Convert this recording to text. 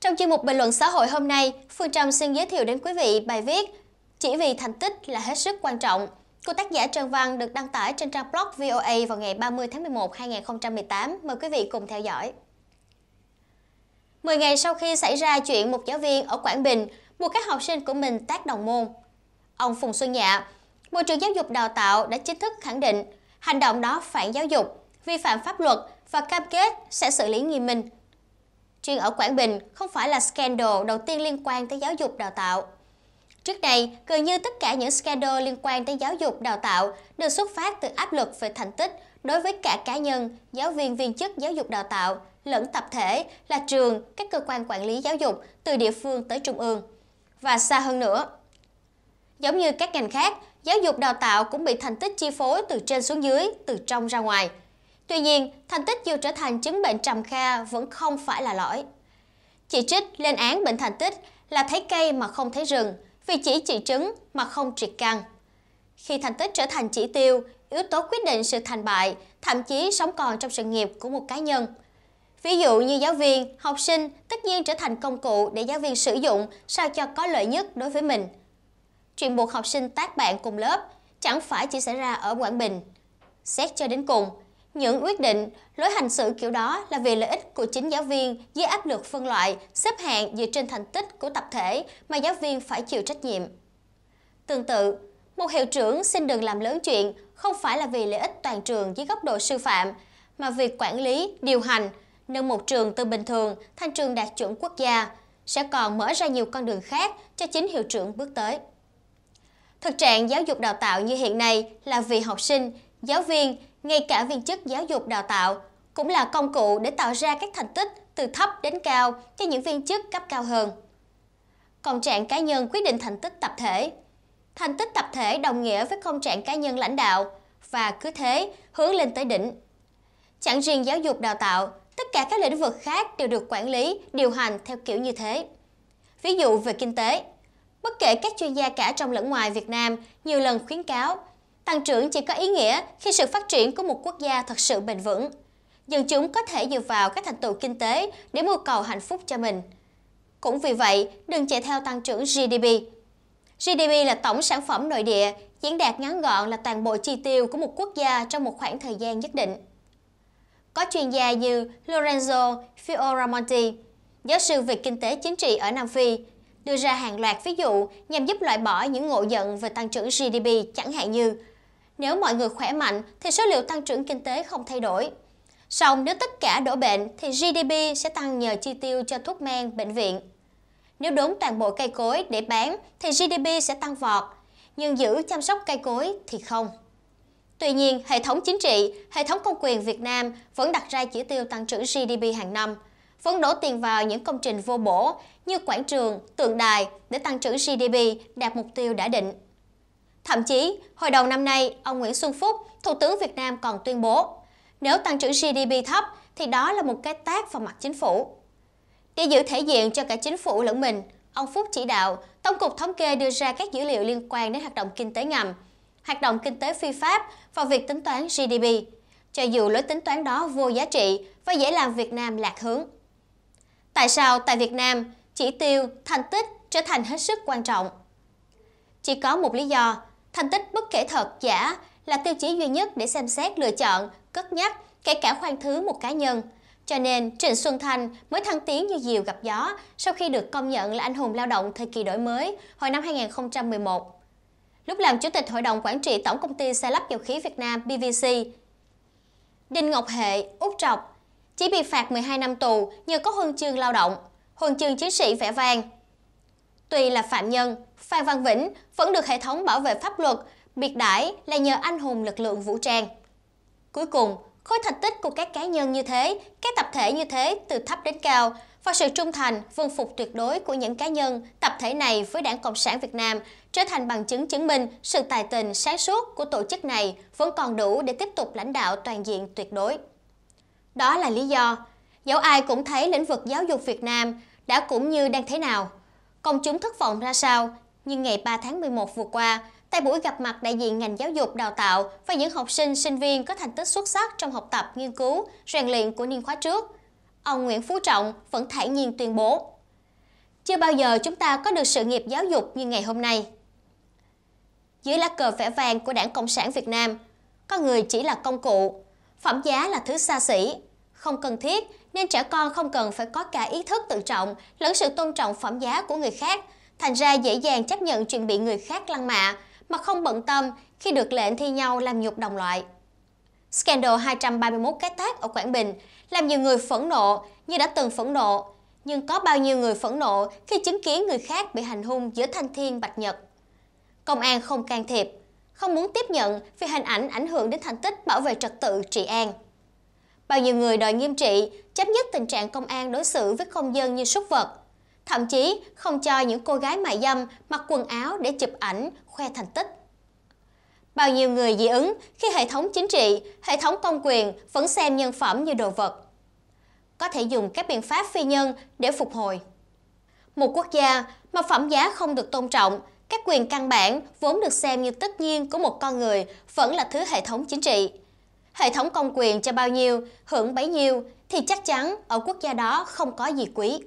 Trong chuyên mục bình luận xã hội hôm nay, Phương Trâm xin giới thiệu đến quý vị bài viết Chỉ vì thành tích là hết sức quan trọng của tác giả Trần Văn được đăng tải trên trang blog VOA vào ngày 30 tháng 11 2018. Mời quý vị cùng theo dõi. 10 ngày sau khi xảy ra chuyện một giáo viên ở Quảng Bình buộc các học sinh của mình tác đồng môn, ông Phùng Xuân Nhạ, Bộ trưởng Giáo dục Đào tạo đã chính thức khẳng định hành động đó phản giáo dục, vi phạm pháp luật và cam kết sẽ xử lý nghiêm minh riêng ở Quảng Bình không phải là scandal đầu tiên liên quan tới giáo dục đào tạo. Trước đây, gần như tất cả những scandal liên quan tới giáo dục đào tạo đều xuất phát từ áp lực về thành tích đối với cả cá nhân, giáo viên viên chức giáo dục đào tạo, lẫn tập thể là trường, các cơ quan quản lý giáo dục từ địa phương tới trung ương. Và xa hơn nữa, giống như các ngành khác, giáo dục đào tạo cũng bị thành tích chi phối từ trên xuống dưới, từ trong ra ngoài – Tuy nhiên, thành tích dù trở thành chứng bệnh trầm kha vẫn không phải là lỗi. Chỉ trích lên án bệnh thành tích là thấy cây mà không thấy rừng, vì chỉ trị chứng mà không triệt căn. Khi thành tích trở thành chỉ tiêu, yếu tố quyết định sự thành bại, thậm chí sống còn trong sự nghiệp của một cá nhân. Ví dụ như giáo viên, học sinh tất nhiên trở thành công cụ để giáo viên sử dụng sao cho có lợi nhất đối với mình. Chuyện buộc học sinh tác bạn cùng lớp chẳng phải chỉ xảy ra ở Quảng Bình. Xét cho đến cùng, những quyết định, lối hành xử kiểu đó là vì lợi ích của chính giáo viên dưới áp lực phân loại, xếp hạng dựa trên thành tích của tập thể mà giáo viên phải chịu trách nhiệm. Tương tự, một hiệu trưởng xin đừng làm lớn chuyện không phải là vì lợi ích toàn trường dưới góc độ sư phạm, mà việc quản lý, điều hành, nâng một trường từ bình thường thành trường đạt chuẩn quốc gia sẽ còn mở ra nhiều con đường khác cho chính hiệu trưởng bước tới. Thực trạng giáo dục đào tạo như hiện nay là vì học sinh, giáo viên ngay cả viên chức giáo dục đào tạo, cũng là công cụ để tạo ra các thành tích từ thấp đến cao cho những viên chức cấp cao hơn. Công trạng cá nhân quyết định thành tích tập thể. Thành tích tập thể đồng nghĩa với công trạng cá nhân lãnh đạo và cứ thế hướng lên tới đỉnh. Chẳng riêng giáo dục đào tạo, tất cả các lĩnh vực khác đều được quản lý, điều hành theo kiểu như thế. Ví dụ về kinh tế, bất kể các chuyên gia cả trong lẫn ngoài Việt Nam nhiều lần khuyến cáo Tăng trưởng chỉ có ý nghĩa khi sự phát triển của một quốc gia thật sự bền vững. Dân chúng có thể dựa vào các thành tựu kinh tế để mưu cầu hạnh phúc cho mình. Cũng vì vậy, đừng chạy theo tăng trưởng GDP. GDP là tổng sản phẩm nội địa, diễn đạt ngắn gọn là toàn bộ chi tiêu của một quốc gia trong một khoảng thời gian nhất định. Có chuyên gia như Lorenzo Fioramonti, giáo sư về kinh tế chính trị ở Nam Phi, đưa ra hàng loạt ví dụ nhằm giúp loại bỏ những ngộ nhận về tăng trưởng GDP chẳng hạn như nếu mọi người khỏe mạnh thì số liệu tăng trưởng kinh tế không thay đổi. Song nếu tất cả đổ bệnh thì GDP sẽ tăng nhờ chi tiêu cho thuốc men, bệnh viện. Nếu đốn toàn bộ cây cối để bán thì GDP sẽ tăng vọt, nhưng giữ chăm sóc cây cối thì không. Tuy nhiên, hệ thống chính trị, hệ thống công quyền Việt Nam vẫn đặt ra chỉ tiêu tăng trưởng GDP hàng năm, vẫn đổ tiền vào những công trình vô bổ như quảng trường, tượng đài để tăng trưởng GDP đạt mục tiêu đã định. Thậm chí, hồi đầu năm nay, ông Nguyễn Xuân Phúc, Thủ tướng Việt Nam còn tuyên bố, nếu tăng trưởng GDP thấp thì đó là một cái tác vào mặt chính phủ. Để giữ thể diện cho cả chính phủ lẫn mình, ông Phúc chỉ đạo Tổng cục Thống kê đưa ra các dữ liệu liên quan đến hoạt động kinh tế ngầm, hoạt động kinh tế phi pháp và việc tính toán GDP, cho dù lối tính toán đó vô giá trị và dễ làm Việt Nam lạc hướng. Tại sao tại Việt Nam, chỉ tiêu, thành tích trở thành hết sức quan trọng? Chỉ có một lý do Thành tích bất kể thật, giả là tiêu chí duy nhất để xem xét lựa chọn, cất nhắc, kể cả khoan thứ một cá nhân. Cho nên, Trịnh Xuân Thanh mới thăng tiến như diều gặp gió sau khi được công nhận là anh hùng lao động thời kỳ đổi mới hồi năm 2011. Lúc làm Chủ tịch Hội đồng Quản trị Tổng Công ty Xe lắp dầu khí Việt Nam BVC, Đinh Ngọc Hệ, Úc Trọc, chỉ bị phạt 12 năm tù nhờ có huân chương lao động, huân chương chiến sĩ vẻ vang. Tuy là phạm nhân, Phan Văn Vĩnh vẫn được hệ thống bảo vệ pháp luật biệt đãi là nhờ anh hùng lực lượng vũ trang. Cuối cùng, khối thành tích của các cá nhân như thế, các tập thể như thế từ thấp đến cao và sự trung thành, vương phục tuyệt đối của những cá nhân, tập thể này với Đảng Cộng sản Việt Nam trở thành bằng chứng chứng minh sự tài tình sáng suốt của tổ chức này vẫn còn đủ để tiếp tục lãnh đạo toàn diện tuyệt đối. Đó là lý do, dẫu ai cũng thấy lĩnh vực giáo dục Việt Nam đã cũng như đang thế nào, công chúng thất vọng ra sao. Nhưng ngày 3 tháng 11 vừa qua, tại buổi gặp mặt đại diện ngành giáo dục đào tạo và những học sinh, sinh viên có thành tích xuất sắc trong học tập, nghiên cứu, rèn luyện của niên khóa trước, ông Nguyễn Phú Trọng vẫn thản nhiên tuyên bố. Chưa bao giờ chúng ta có được sự nghiệp giáo dục như ngày hôm nay. Dưới lá cờ vẽ vàng của Đảng Cộng sản Việt Nam, con người chỉ là công cụ, phẩm giá là thứ xa xỉ, không cần thiết nên trẻ con không cần phải có cả ý thức tự trọng lẫn sự tôn trọng phẩm giá của người khác, thành ra dễ dàng chấp nhận chuyện bị người khác lăng mạ mà không bận tâm khi được lệnh thi nhau làm nhục đồng loại. Scandal 231 cái tác ở Quảng Bình làm nhiều người phẫn nộ như đã từng phẫn nộ, nhưng có bao nhiêu người phẫn nộ khi chứng kiến người khác bị hành hung giữa thanh thiên bạch nhật. Công an không can thiệp, không muốn tiếp nhận vì hình ảnh ảnh hưởng đến thành tích bảo vệ trật tự trị an. Bao nhiêu người đòi nghiêm trị, chấp nhất tình trạng công an đối xử với công dân như súc vật. Thậm chí không cho những cô gái mại dâm mặc quần áo để chụp ảnh, khoe thành tích. Bao nhiêu người dị ứng khi hệ thống chính trị, hệ thống công quyền vẫn xem nhân phẩm như đồ vật. Có thể dùng các biện pháp phi nhân để phục hồi. Một quốc gia mà phẩm giá không được tôn trọng, các quyền căn bản vốn được xem như tất nhiên của một con người vẫn là thứ hệ thống chính trị hệ thống công quyền cho bao nhiêu, hưởng bấy nhiêu, thì chắc chắn ở quốc gia đó không có gì quý.